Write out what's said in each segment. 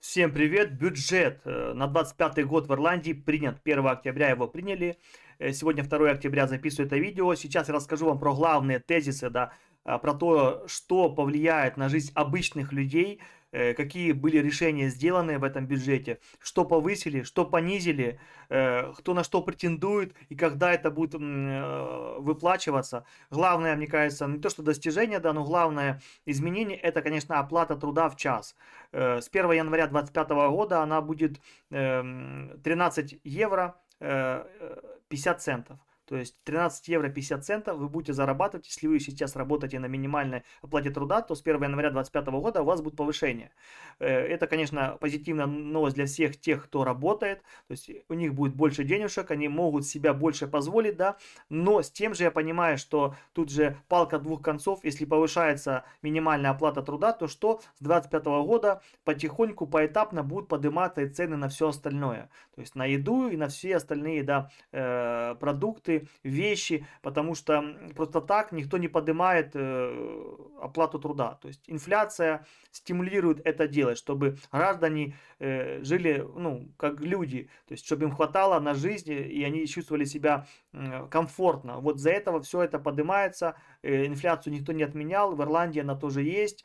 Всем привет! Бюджет э, на 25 год в Ирландии принят. 1 октября его приняли. Э, сегодня 2 октября записываю это видео. Сейчас я расскажу вам про главные тезисы, да, а, про то, что повлияет на жизнь обычных людей – Э, какие были решения сделаны в этом бюджете, что повысили, что понизили, э, кто на что претендует и когда это будет э, выплачиваться. Главное, мне кажется, не то что достижение, да, но главное изменение – это, конечно, оплата труда в час. С 1 января 2025 года она будет 13 эм, евро 50 центов. То есть 13 евро 50 центов вы будете зарабатывать, если вы сейчас работаете на минимальной оплате труда, то с 1 января 2025 года у вас будет повышение. Э, это, конечно, позитивная новость для всех тех, кто работает, то есть у них будет больше денежек, они могут себя больше позволить, да, но с тем же я понимаю, что тут же палка двух концов, если повышается минимальная оплата труда, то что с 2025 года потихоньку, поэтапно будут подниматься и цены на все остальное, то есть на еду и на все остальные, да, э, продукты, вещи, потому что просто так никто не поднимает э, оплату труда. То есть инфляция стимулирует это делать, чтобы граждане э, жили ну, как люди, то есть чтобы им хватало на жизнь, и они чувствовали себя э, комфортно. Вот за этого все это поднимается, инфляцию никто не отменял, в Ирландии она тоже есть,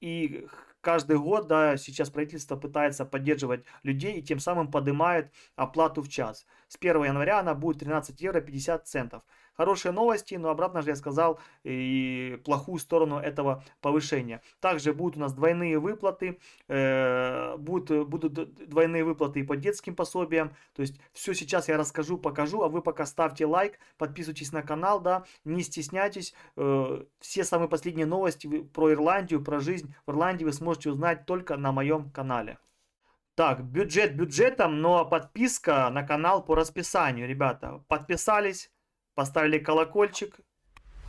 и каждый год, да, сейчас правительство пытается поддерживать людей и тем самым поднимает оплату в час. С 1 января она будет 13 евро 50 центов. Хорошие новости, но обратно же я сказал и плохую сторону этого повышения. Также будут у нас двойные выплаты, э, будут, будут двойные выплаты и по детским пособиям. То есть все сейчас я расскажу, покажу, а вы пока ставьте лайк, подписывайтесь на канал, да, не стесняйтесь. Э, все самые последние новости про Ирландию, про жизнь в Ирландии вы сможете узнать только на моем канале. Так, бюджет бюджетом, но подписка на канал по расписанию, ребята. Подписались, поставили колокольчик,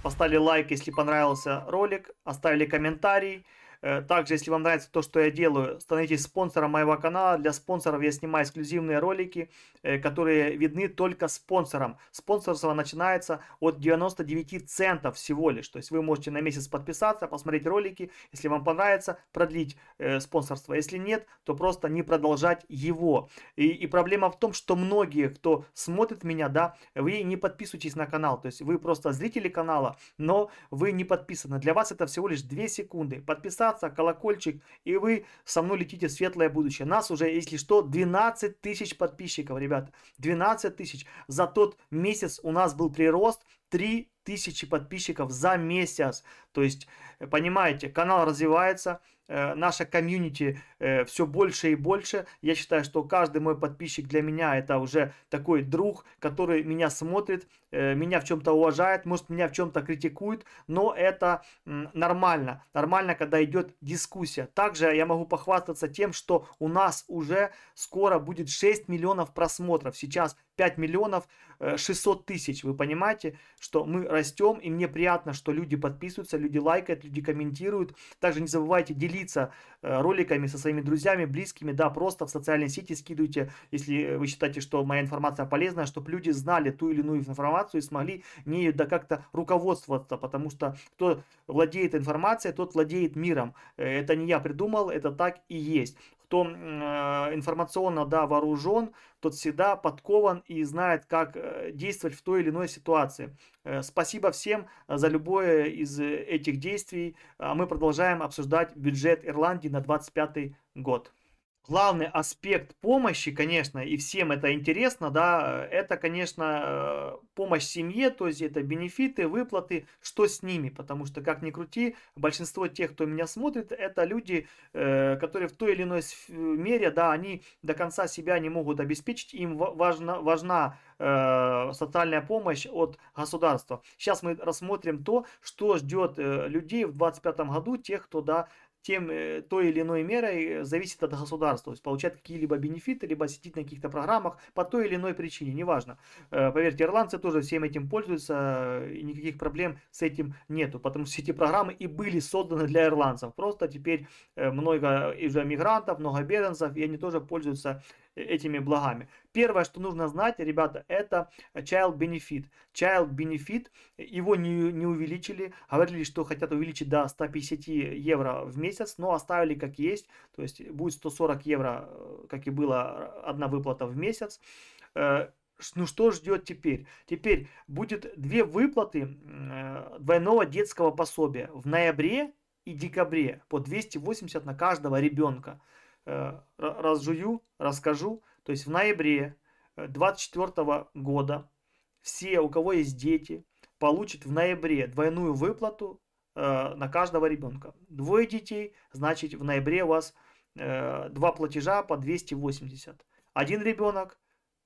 поставили лайк, если понравился ролик, оставили комментарий. Э, также, если вам нравится то, что я делаю, становитесь спонсором моего канала. Для спонсоров я снимаю эксклюзивные ролики, э, которые видны только спонсорам. Спонсорство начинается от 99 центов всего лишь. То есть вы можете на месяц подписаться, посмотреть ролики. Если вам понравится, продлить э, спонсорство. Если нет, то просто не продолжать его. И, и проблема в том, что многие, кто смотрит меня, да, вы не подписываетесь на канал. То есть вы просто зрители канала, но вы не подписаны. Для вас это всего лишь 2 секунды. Подписаться подписаться, колокольчик, и вы со мной летите в светлое будущее. Нас уже, если что, 12 тысяч подписчиков, ребята. 12 тысяч. За тот месяц у нас был прирост 3 тысячи подписчиков за месяц. То есть, понимаете, канал развивается, Э, наша комьюнити э, все больше и больше. Я считаю, что каждый мой подписчик для меня это уже такой друг, который меня смотрит, э, меня в чем-то уважает, может меня в чем-то критикует, но это нормально. Нормально, когда идет дискуссия. Также я могу похвастаться тем, что у нас уже скоро будет 6 миллионов просмотров. Сейчас 5 миллионов 600 э, тысяч, вы понимаете, что мы растем, и мне приятно, что люди подписываются, люди лайкают, люди комментируют. Также не забывайте делиться э, роликами со своими друзьями, близкими, да, просто в социальной сети скидывайте, если вы считаете, что моя информация полезная чтобы люди знали ту или иную информацию и смогли нею да как-то руководствоваться, потому что кто владеет информацией, тот владеет миром. Э, это не я придумал, это так и есть кто э, информационно да, вооружен, тот всегда подкован и знает, как э, действовать в той или иной ситуации. Э, спасибо всем за любое из этих действий. А мы продолжаем обсуждать бюджет Ирландии на 2025 год главный аспект помощи, конечно, и всем это интересно, да, это, конечно, э, помощь семье, то есть это бенефиты, выплаты, что с ними, потому что, как ни крути, большинство тех, кто меня смотрит, это люди, э, которые в той или иной мере, да, они до конца себя не могут обеспечить, им важна, важна э, социальная помощь от государства. Сейчас мы рассмотрим то, что ждет людей в 2025 году, тех, кто да, тем, э, той или иной мерой э, зависит от государства. То есть получать какие-либо бенефиты, либо сидеть на каких-то программах по той или иной причине, неважно. Э, поверьте, ирландцы тоже всем этим пользуются, и никаких проблем с этим нету, потому что эти программы и были созданы для ирландцев. Просто теперь много уже мигрантов, много беженцев, и они тоже пользуются Э, этими благами. Первое, что нужно знать, ребята, это child benefit. Child benefit, его не, не увеличили, говорили, что хотят увеличить до 150 евро в месяц, но оставили как есть, то есть будет 140 евро, э, как и было, одна выплата в месяц. Э, ну что ждет теперь? Теперь будет две выплаты двойного детского пособия в ноябре и декабре по 280 на каждого ребенка. Э, разжую, расскажу. То есть в ноябре 2024 э, года все, у кого есть дети, получат в ноябре двойную выплату э, на каждого ребенка. Двое детей, значит в ноябре у вас два платежа по 280. Один ребенок,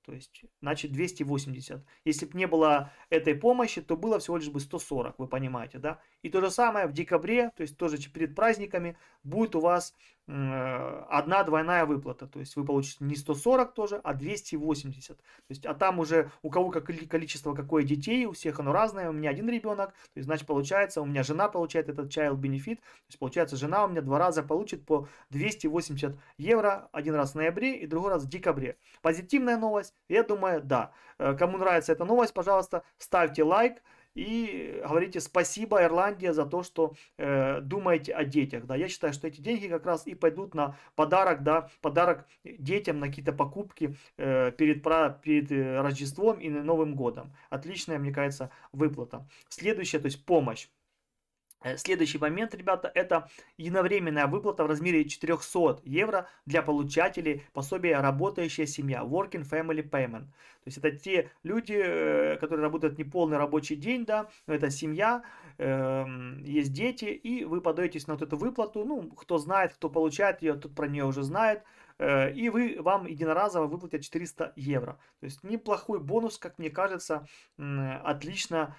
то есть, значит 280. Если бы не было этой помощи, то было всего лишь бы 140, вы понимаете, да? И то же самое в декабре, то есть тоже перед праздниками, будет у вас э, одна двойная выплата. То есть вы получите не 140 тоже, а 280. То есть, а там уже у кого как количество какое детей, у всех оно разное. У меня один ребенок, то есть, значит, получается, у меня жена получает этот child benefit. То есть, получается, жена у меня два раза получит по 280 евро. Один раз в ноябре и другой раз в декабре. Позитивная новость? Я думаю, да. Э, кому нравится эта новость, пожалуйста, ставьте лайк и говорите спасибо, Ирландия, за то, что э, думаете о детях. Да, я считаю, что эти деньги как раз и пойдут на подарок, да, подарок детям на какие-то покупки э, перед, перед э, Рождеством и Новым годом. Отличная, мне кажется, выплата. Следующее, то есть помощь. Э, следующий момент, ребята, это единовременная выплата в размере 400 евро для получателей пособия «Работающая семья» Working Family Payment. То есть это те люди, э, которые работают не полный рабочий день, да, но это семья, эм, есть дети, и вы подаетесь на вот эту выплату, ну, кто знает, кто получает ее, тот про нее уже знает, э, и вы, вам единоразово выплатят 400 евро. То есть неплохой бонус, как мне кажется, отлично,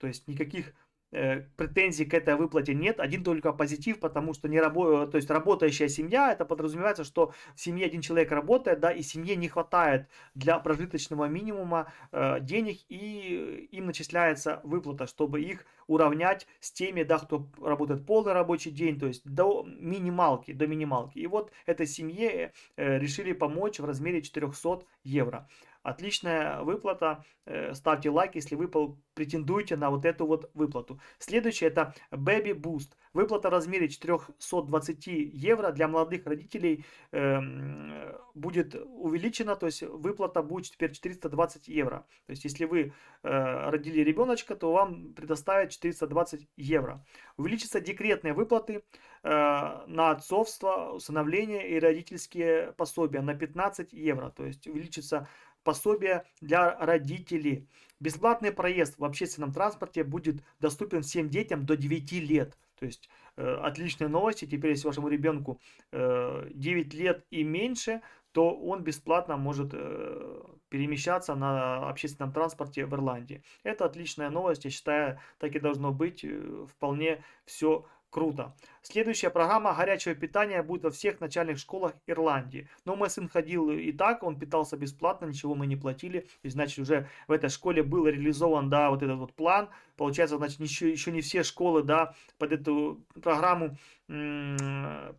то есть никаких Э, претензий к этой выплате нет, один только позитив, потому что не рабо... то есть работающая семья, это подразумевается, что в семье один человек работает, да, и семье не хватает для прожиточного минимума э, денег, и э, им начисляется выплата, чтобы их уравнять с теми, да, кто работает полный рабочий день, то есть до минималки, до минималки. И вот этой семье э, решили помочь в размере 400 евро. Отличная выплата. Э, ставьте лайк, если вы претендуете на вот эту вот выплату. Следующее это Baby Boost. Выплата в размере 420 евро для молодых родителей эм, будет увеличена. То есть выплата будет теперь 420 евро. То есть если вы э, родили ребеночка, то вам предоставят 420 евро. Увеличатся декретные выплаты э, на отцовство, усыновление и родительские пособия на 15 евро. То есть увеличится пособия для родителей. Бесплатный проезд в общественном транспорте будет доступен всем детям до 9 лет. То есть э, отличные новости. Теперь, если вашему ребенку э, 9 лет и меньше, то он бесплатно может э, перемещаться на общественном транспорте в Ирландии. Это отличная новость, я считаю, так и должно быть. Э, вполне все Круто. Следующая программа горячего питания будет во всех начальных школах Ирландии. Но мой сын ходил и так, он питался бесплатно, ничего мы не платили. И значит, уже в этой школе был реализован, да, вот этот вот план. Получается, значит, еще, еще не все школы, да, под эту программу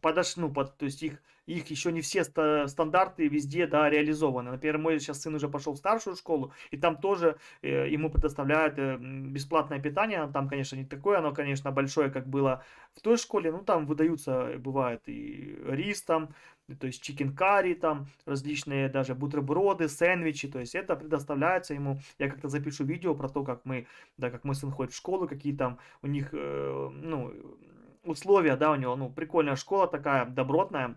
подошли, ну, под, то есть их их еще не все стандарты везде, да, реализованы. Например, мой сейчас сын уже пошел в старшую школу, и там тоже э, ему предоставляют э, бесплатное питание. Там, конечно, не такое, оно, конечно, большое, как было в той школе. Ну, там выдаются, э, бывает, и рис там, то есть чикен карри там, различные даже бутерброды, сэндвичи, то есть это предоставляется ему, я как-то запишу видео про то, как мы, да, как мой сын ходит в школу, какие там у них, э, ну, условия, да, у него, ну, прикольная школа такая, добротная,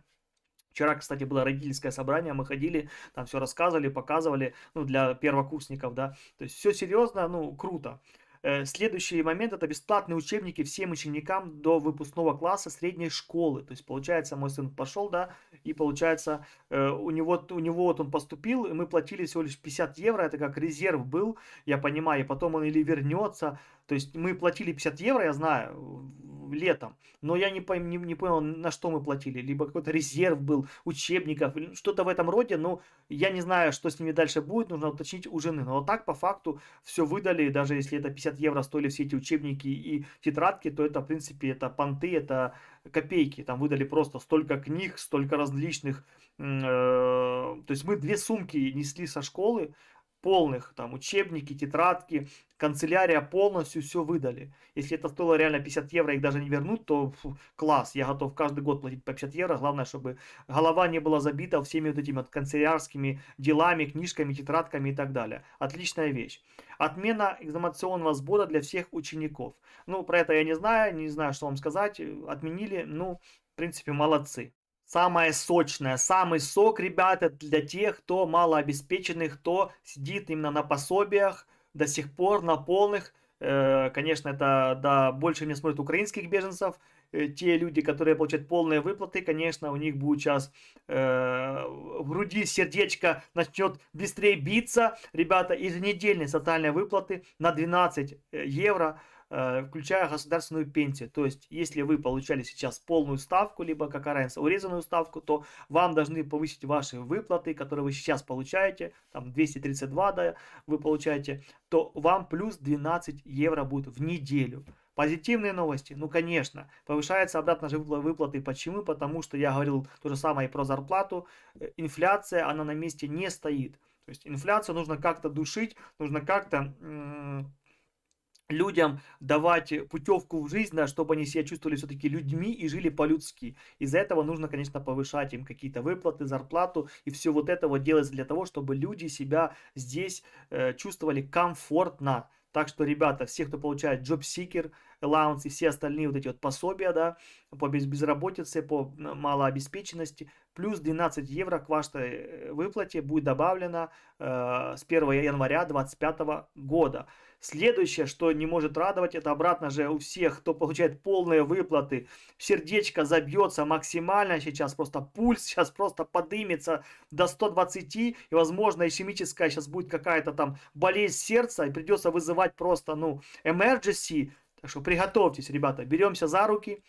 Вчера, кстати, было родительское собрание, мы ходили, там все рассказывали, показывали, ну, для первокурсников, да. То есть все серьезно, ну, круто. Э, следующий момент – это бесплатные учебники всем ученикам до выпускного класса средней школы. То есть, получается, мой сын пошел, да, и, получается, э, у него, у него вот он поступил, и мы платили всего лишь 50 евро, это как резерв был, я понимаю, и потом он или вернется. То есть, мы платили 50 евро, я знаю, летом. Но я не, пойм, не, не понял, на что мы платили. Либо какой-то резерв был, учебников, что-то в этом роде. Но я не знаю, что с ними дальше будет, нужно уточнить у жены. Но вот так, по факту, все выдали, даже если это 50 евро стоили все эти учебники и тетрадки, то это, в принципе, это понты, это копейки. Там выдали просто столько книг, столько различных. Э, то есть мы две сумки несли со школы, полных, там учебники, тетрадки, канцелярия полностью все выдали. Если это стоило реально 50 евро, их даже не вернут, то фу, класс, я готов каждый год платить по 50 евро, главное, чтобы голова не была забита всеми вот этими вот канцелярскими делами, книжками, тетрадками и так далее. Отличная вещь. Отмена экзаменационного сбора для всех учеников. Ну, про это я не знаю, не знаю, что вам сказать, отменили, ну, в принципе, молодцы самое сочное, самый сок, ребята, для тех, кто малообеспеченных, кто сидит именно на пособиях до сих пор, на полных. Э, конечно, это да, больше меня смотрят украинских беженцев. Э, те люди, которые получают полные выплаты, конечно, у них будет сейчас э, в груди сердечко начнет быстрее биться. Ребята, еженедельные социальные выплаты на 12 э, евро – Э, включая государственную пенсию. То есть, если вы получали сейчас полную ставку, либо, как раньше, урезанную ставку, то вам должны повысить ваши выплаты, которые вы сейчас получаете, там 232 да, вы получаете, то вам плюс 12 евро будет в неделю. Позитивные новости? Ну, конечно. Повышаются обратно же выплаты. Почему? Потому что я говорил то же самое и про зарплату. Э, инфляция, она на месте не стоит. То есть инфляцию нужно как-то душить, нужно как-то людям давать путевку в жизнь, да, чтобы они себя чувствовали все-таки людьми и жили по-людски. Из-за этого нужно, конечно, повышать им какие-то выплаты, зарплату и все вот это вот делать для того, чтобы люди себя здесь э, чувствовали комфортно. Так что, ребята, все, кто получает Job Seeker, allowance и все остальные вот эти вот пособия, да, по безработице, по малообеспеченности, плюс 12 евро к вашей э, выплате будет добавлено э, с 1 января 2025 года. Следующее, что не может радовать, это обратно же у всех, кто получает полные выплаты, сердечко забьется максимально сейчас, просто пульс сейчас просто подымется до 120, и возможно ишемическая сейчас будет какая-то там болезнь сердца, и придется вызывать просто, ну, emergency, так что приготовьтесь, ребята, беремся за руки.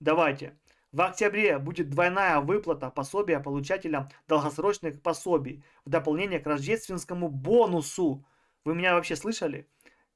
Давайте. В октябре будет двойная выплата пособия получателям долгосрочных пособий в дополнение к рождественскому бонусу. Вы меня вообще слышали?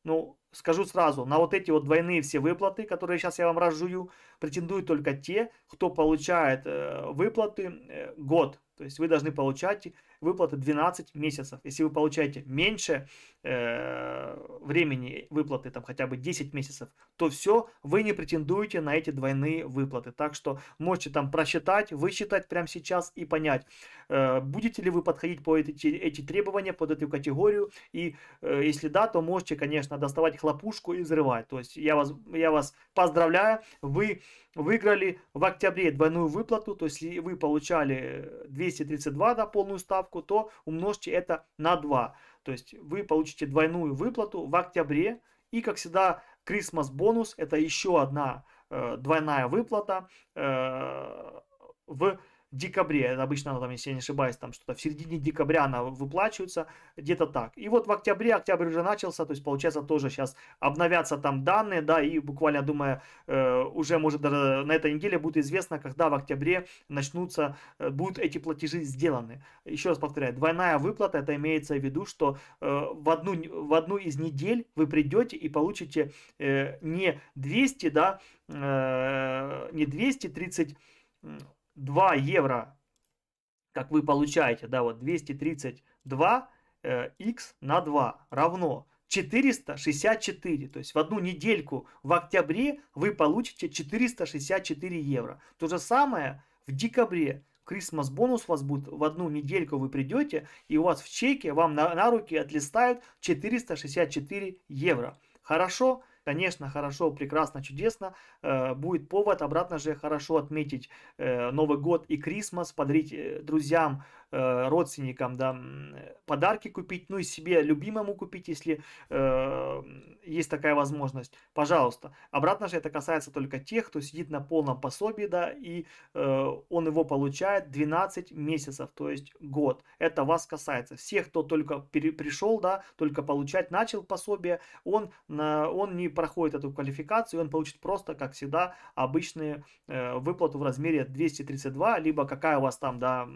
Ну, скажу сразу, на вот эти вот двойные все выплаты, которые сейчас я вам разжую, претендуют только те, кто получает э, выплаты э, год. То есть вы должны получать выплаты 12 месяцев. Если вы получаете меньше э, времени выплаты, там хотя бы 10 месяцев, то все, вы не претендуете на эти двойные выплаты. Так что можете там просчитать, высчитать прямо сейчас и понять, э, будете ли вы подходить по эти, эти требования, под эту категорию. И э, если да, то можете, конечно, доставать хлопушку и взрывать. То есть я вас, я вас поздравляю, вы выиграли в октябре двойную выплату, то есть вы получали 232 э, на полную ставку, то умножьте это на 2. То есть вы получите двойную выплату в октябре. И, как всегда, Christmas бонус – это еще одна э, двойная выплата э, в декабре, обычно она там, если я не ошибаюсь, там что-то в середине декабря она выплачивается, где-то так. И вот в октябре, октябрь уже начался, то есть получается тоже сейчас обновятся там данные, да, и буквально, думаю, э, уже может даже на этой неделе будет известно, когда в октябре начнутся, э, будут эти платежи сделаны. Еще раз повторяю, двойная выплата, это имеется в виду, что э, в одну, в одну из недель вы придете и получите не 200, да, не 230 2 евро, как вы получаете, да, вот 232 э, x на 2 равно 464. То есть в одну недельку в октябре вы получите 464 евро. То же самое в декабре. Крисмас бонус у вас будет в одну недельку вы придете, и у вас в чеке вам на, на руки отлистают 464 евро. Хорошо? конечно, хорошо, прекрасно, чудесно. Э, будет повод обратно же хорошо отметить э, Новый год и Крисмас, подарить э, друзьям Э, родственникам, да, э, подарки купить, ну и себе любимому купить, если э, есть такая возможность, пожалуйста. Обратно же это касается только тех, кто сидит на полном пособии, да, и э, он его получает 12 месяцев, то есть год. Это вас касается. Всех, кто только пере, пришел, да, только получать начал пособие, он, на, он не проходит эту квалификацию, он получит просто, как всегда, обычные э, выплату в размере 232, либо какая у вас там, да,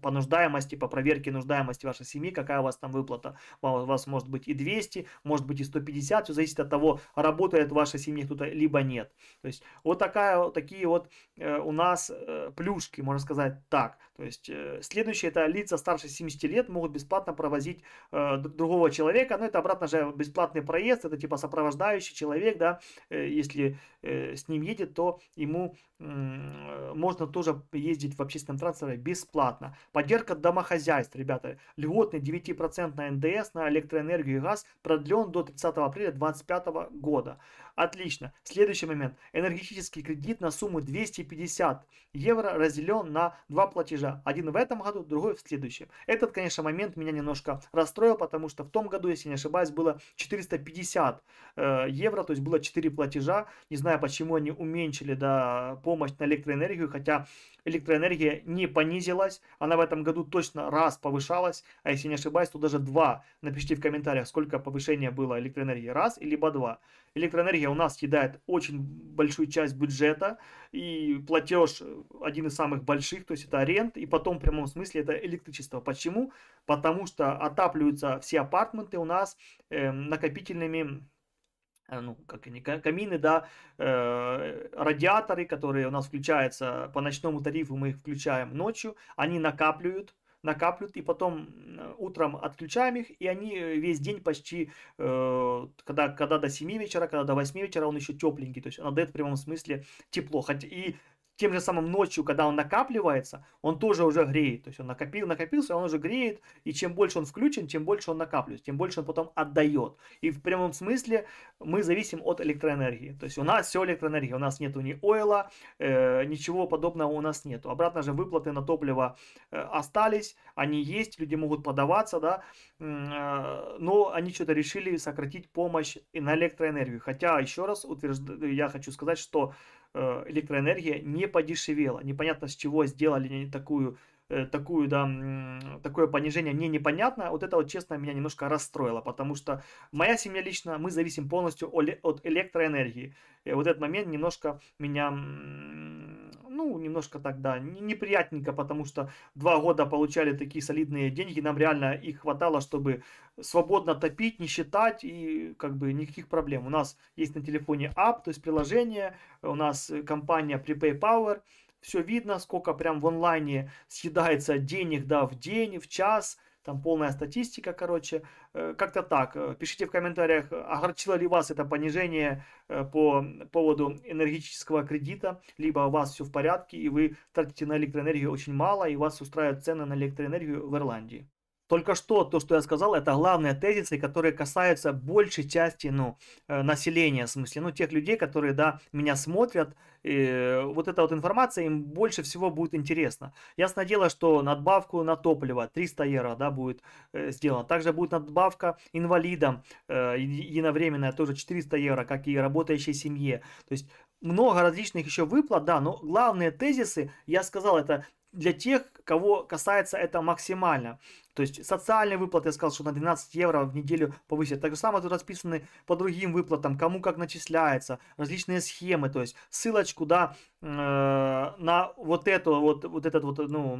понуждает нуждаемости, по проверке нуждаемости вашей семьи, какая у вас там выплата. У вас может быть и 200, может быть и 150, все зависит от того, работает в вашей семье кто-то, либо нет. То есть вот такая, такие вот э, у нас э, плюшки, можно сказать так. То есть э, следующее это лица старше 70 лет могут бесплатно провозить э, другого человека, но ну, это обратно же бесплатный проезд, это типа сопровождающий человек, да, э, если э, с ним едет, то ему можно тоже ездить в общественном транспорте бесплатно. Поддержка домохозяйств, ребята, льготный 9% НДС на электроэнергию и газ продлен до 30 апреля 2025 года. Отлично. Следующий момент. Энергетический кредит на сумму 250 евро разделен на два платежа. Один в этом году, другой в следующем. Этот, конечно, момент меня немножко расстроил, потому что в том году, если не ошибаюсь, было 450 э, евро, то есть было 4 платежа. Не знаю, почему они уменьшили да, помощь на электроэнергию, хотя электроэнергия не понизилась. Она в этом году точно раз повышалась, а если не ошибаюсь, то даже два. Напишите в комментариях, сколько повышения было электроэнергии. Раз, либо два электроэнергия у нас съедает очень большую часть бюджета, и платеж э, один из самых больших, то есть это аренд, и потом в прямом смысле это электричество. Почему? Потому что отапливаются все апартменты у нас эм, э, накопительными ну, как они, камины, да, э, радиаторы, которые у нас включаются по ночному тарифу, мы их включаем ночью, они накапливают накапливают, и потом утром отключаем их, и они э, весь день почти, э, когда, когда до 7 вечера, когда до 8 вечера, он еще тепленький, то есть она дает в прямом смысле тепло. хоть и тем же самым ночью, когда он накапливается, он тоже уже греет. То есть он накопил, накопился, он уже греет, и чем больше он включен, тем больше он накапливается, тем больше он потом отдает. И в прямом смысле мы зависим от электроэнергии. То есть у нас все электроэнергия, у нас нет ни ойла, э, ничего подобного у нас нету. Обратно же выплаты на топливо э, остались, они есть, люди могут подаваться, да, э, но они что-то решили сократить помощь и на электроэнергию. Хотя, еще раз утвержд... я хочу сказать, что Э, электроэнергия не подешевела. Непонятно, с чего сделали они такую Э, такую, да, такое понижение мне непонятно. Вот это вот, честно, меня немножко расстроило, потому что моя семья лично, мы зависим полностью от электроэнергии. И вот этот момент немножко меня, ну, немножко тогда неприятненько, потому что два года получали такие солидные деньги, нам реально их хватало, чтобы свободно топить, не считать и как бы никаких проблем. У нас есть на телефоне app, то есть приложение, у нас э, компания Prepay Power, все видно, сколько прям в онлайне съедается денег, да, в день, в час, там полная статистика, короче, э, как-то так. Э, пишите в комментариях, огорчило ли вас это понижение э, по поводу энергетического кредита, либо у вас все в порядке, и вы тратите на электроэнергию очень мало, и вас устраивают цены на электроэнергию в Ирландии. Только что то, что я сказал, это главные тезисы, которые касаются большей части ну, э, населения, в смысле, ну, тех людей, которые, да, меня смотрят. И вот эта вот информация им больше всего будет интересна. Ясно дело, что надбавку на топливо 300 евро, да, будет э, сделано. Также будет надбавка инвалидам э, единовременная, тоже 400 евро, как и работающей семье. То есть много различных еще выплат, да, но главные тезисы, я сказал, это для тех, кого касается это максимально. То есть социальные выплаты, я сказал, что на 12 евро в неделю повысят. Так же самое тут расписаны по другим выплатам, кому как начисляется, различные схемы. То есть ссылочку, да, э, на вот эту, вот, вот этот вот, ну,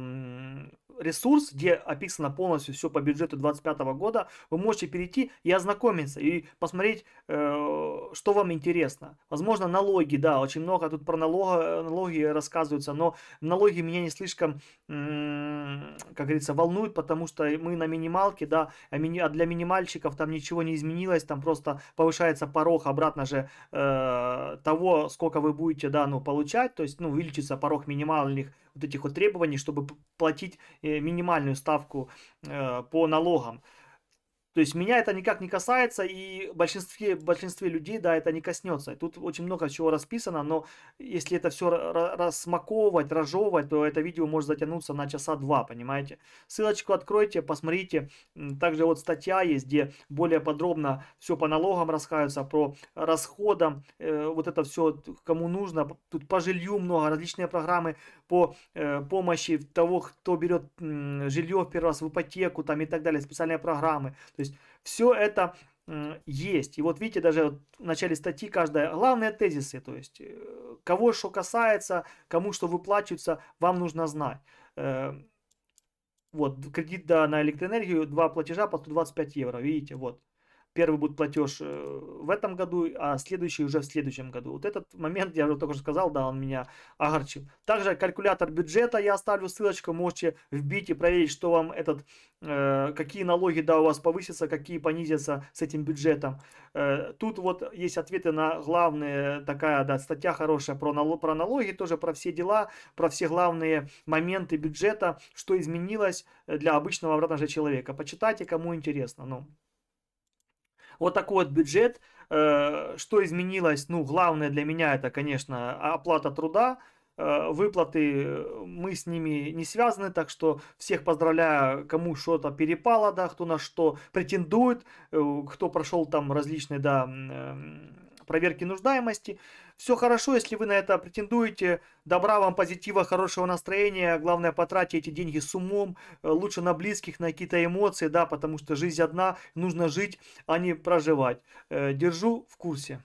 ресурс, где описано полностью все по бюджету 2025 года, вы можете перейти и ознакомиться, и посмотреть, э, что вам интересно. Возможно, налоги, да, очень много тут про налога, налоги рассказываются, но налоги меня не слишком, как говорится, волнуют, потому что мы на минималке, да, а, а для минимальщиков там ничего не изменилось, там просто повышается порог обратно же э, того, сколько вы будете, да, ну, получать, то есть, ну, увеличится порог минимальных вот этих вот требований, чтобы платить э, Э, минимальную ставку э, по налогам. То есть меня это никак не касается, и большинстве, большинстве людей, да, это не коснется. Тут очень много чего расписано, но если это все рассмаковывать, разжевывать, то это видео может затянуться на часа два, понимаете? Ссылочку откройте, посмотрите. Также вот статья есть, где более подробно все по налогам рассказывается, про расходам, э, вот это все, кому нужно. Тут по жилью много, различные программы по э, помощи того, кто берет э, жилье в первый раз в ипотеку там, и так далее, специальные программы. То есть все это э, есть. И вот видите, даже вот в начале статьи каждая, главные тезисы, то есть э, кого что касается, кому что выплачивается, вам нужно знать. Э, вот, кредит да, на электроэнергию, два платежа по 125 евро, видите, вот первый будет платеж э, в этом году, а следующий уже в следующем году. Вот этот момент, я уже только что сказал, да, он меня огорчил. Также калькулятор бюджета, я оставлю ссылочку, можете вбить и проверить, что вам этот, э, какие налоги, да, у вас повысятся, какие понизятся с этим бюджетом. Э, тут вот есть ответы на главные, такая, да, статья хорошая про, налог, про налоги, тоже про все дела, про все главные моменты бюджета, что изменилось э, для обычного обратного же человека. Почитайте, кому интересно. Ну, вот такой вот бюджет. Э, что изменилось? Ну, главное для меня это, конечно, оплата труда э, выплаты, э, мы с ними не связаны, так что всех поздравляю, кому что-то перепало, да, кто на что претендует, кто прошел там различные, да, проверки нуждаемости. Все хорошо, если вы на это претендуете. Добра вам, позитива, хорошего настроения. Главное, потратьте эти деньги с умом. Э, лучше на близких, на какие-то эмоции, да, потому что жизнь одна. Нужно жить, а не проживать. Э, держу в курсе.